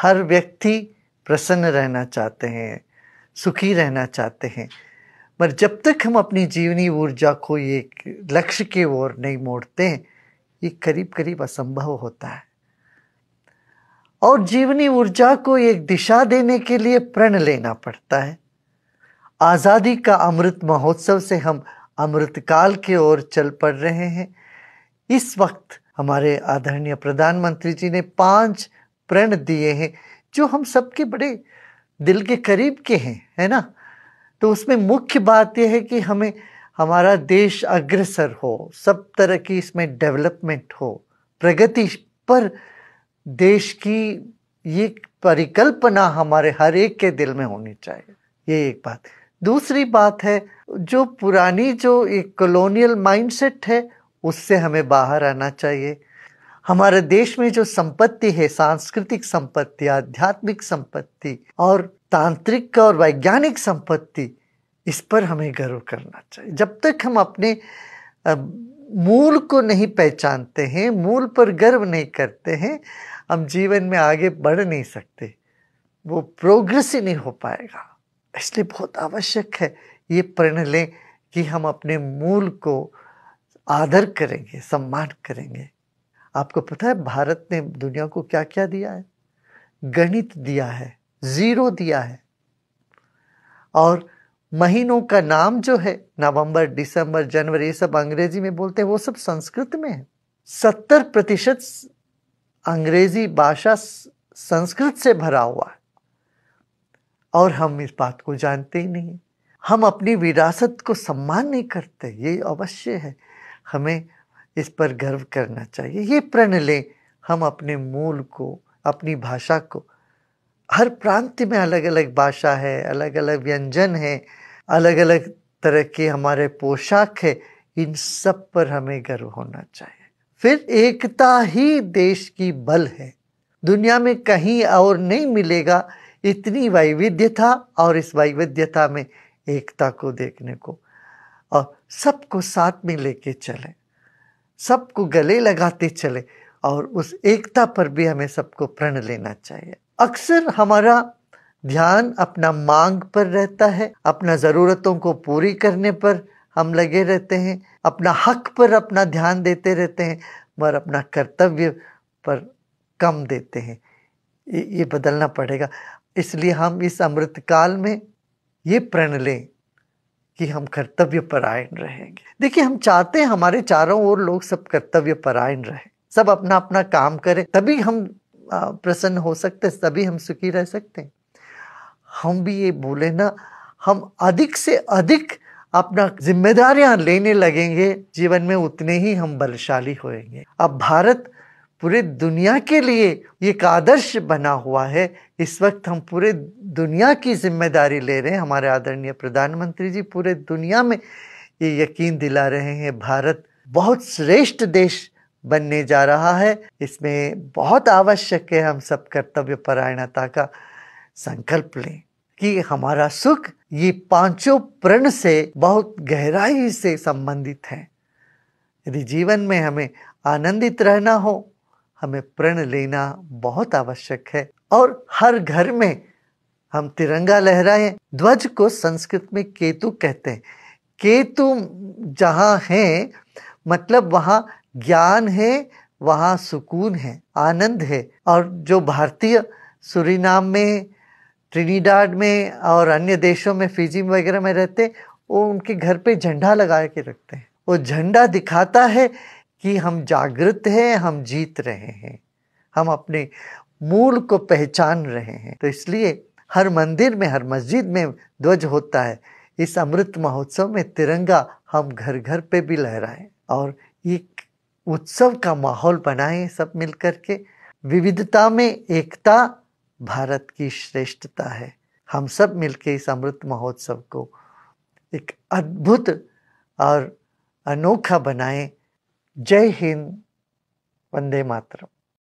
हर व्यक्ति प्रसन्न रहना चाहते हैं सुखी रहना चाहते हैं पर जब तक हम अपनी जीवनी ऊर्जा को ये लक्ष्य की ओर नहीं मोड़ते हैं ये करीब करीब असंभव होता है और जीवनी ऊर्जा को एक दिशा देने के लिए प्रण लेना पड़ता है आज़ादी का अमृत महोत्सव से हम अमृतकाल की ओर चल पड़ रहे हैं इस वक्त हमारे आदरणीय प्रधानमंत्री जी ने पांच प्रण दिए हैं जो हम सबके बड़े दिल के करीब के हैं है ना तो उसमें मुख्य बात यह है कि हमें हमारा देश अग्रसर हो सब तरह की इसमें डेवलपमेंट हो प्रगति पर देश की ये परिकल्पना हमारे हर एक के दिल में होनी चाहिए ये एक बात दूसरी बात है जो पुरानी जो एक कॉलोनियल माइंडसेट है उससे हमें बाहर आना चाहिए हमारे देश में जो संपत्ति है सांस्कृतिक संपत्ति आध्यात्मिक संपत्ति और तांत्रिक और वैज्ञानिक संपत्ति इस पर हमें गर्व करना चाहिए जब तक हम अपने मूल को नहीं पहचानते हैं मूल पर गर्व नहीं करते हैं हम जीवन में आगे बढ़ नहीं सकते वो प्रोग्रेस ही नहीं हो पाएगा इसलिए बहुत आवश्यक है ये प्रण लें कि हम अपने मूल को आदर करेंगे सम्मान करेंगे आपको पता है भारत ने दुनिया को क्या क्या दिया है गणित दिया है जीरो दिया है और महीनों का नाम जो है नवंबर दिसंबर जनवरी ये सब अंग्रेजी में बोलते हैं वो सब संस्कृत में है सत्तर प्रतिशत अंग्रेजी भाषा संस्कृत से भरा हुआ है और हम इस बात को जानते ही नहीं हम अपनी विरासत को सम्मान नहीं करते ये अवश्य है हमें इस पर गर्व करना चाहिए ये प्रण लें हम अपने मूल को अपनी भाषा को हर प्रांत में अलग अलग भाषा है अलग अलग व्यंजन है अलग अलग तरह के हमारे पोशाक है इन सब पर हमें गर्व होना चाहिए फिर एकता ही देश की बल है दुनिया में कहीं और नहीं मिलेगा इतनी वैविध्यता और इस वैविध्यता में एकता को देखने को और सबको साथ में लेके चलें सबको गले लगाते चले और उस एकता पर भी हमें सबको प्रण लेना चाहिए अक्सर हमारा ध्यान अपना मांग पर रहता है अपना ज़रूरतों को पूरी करने पर हम लगे रहते हैं अपना हक पर अपना ध्यान देते रहते हैं मगर अपना कर्तव्य पर कम देते हैं ये बदलना पड़ेगा इसलिए हम इस अमृतकाल में ये प्रण लें कि हम कर्तव्य परायण रहेंगे देखिए हम चाहते हैं हमारे चारों ओर लोग सब कर्तव्य परायण रहे सब अपना अपना काम करें तभी हम प्रसन्न हो सकते हैं तभी हम सुखी रह सकते हैं हम भी ये बोले ना हम अधिक से अधिक अपना जिम्मेदारियां लेने लगेंगे जीवन में उतने ही हम बलशाली होएंगे अब भारत पूरे दुनिया के लिए एक आदर्श बना हुआ है इस वक्त हम पूरे दुनिया की जिम्मेदारी ले रहे हैं हमारे आदरणीय प्रधानमंत्री जी पूरे दुनिया में ये यकीन दिला रहे हैं भारत बहुत श्रेष्ठ देश बनने जा रहा है इसमें बहुत आवश्यक है हम सब कर्तव्य परायणता का संकल्प लें कि हमारा सुख ये पांचों प्रण से बहुत गहराई से संबंधित है यदि जीवन में हमें आनंदित रहना हो हमें प्रण लेना बहुत आवश्यक है और हर घर में हम तिरंगा लहराएं ध्वज को संस्कृत में केतु कहते हैं केतु जहाँ है मतलब वहाँ ज्ञान है वहाँ सुकून है आनंद है और जो भारतीय सूरीनाम में ट्रिनीडाड में और अन्य देशों में फिजी वगैरह में रहते वो उनके घर पे झंडा लगा के रखते हैं वो झंडा दिखाता है कि हम जागृत हैं हम जीत रहे हैं हम अपने मूल को पहचान रहे हैं तो इसलिए हर मंदिर में हर मस्जिद में ध्वज होता है इस अमृत महोत्सव में तिरंगा हम घर घर पे भी लहराएं और एक उत्सव का माहौल बनाएं सब मिलकर के विविधता में एकता भारत की श्रेष्ठता है हम सब मिलके इस अमृत महोत्सव को एक अद्भुत और अनोखा बनाएं જય હિન્દ વંદે માતરમ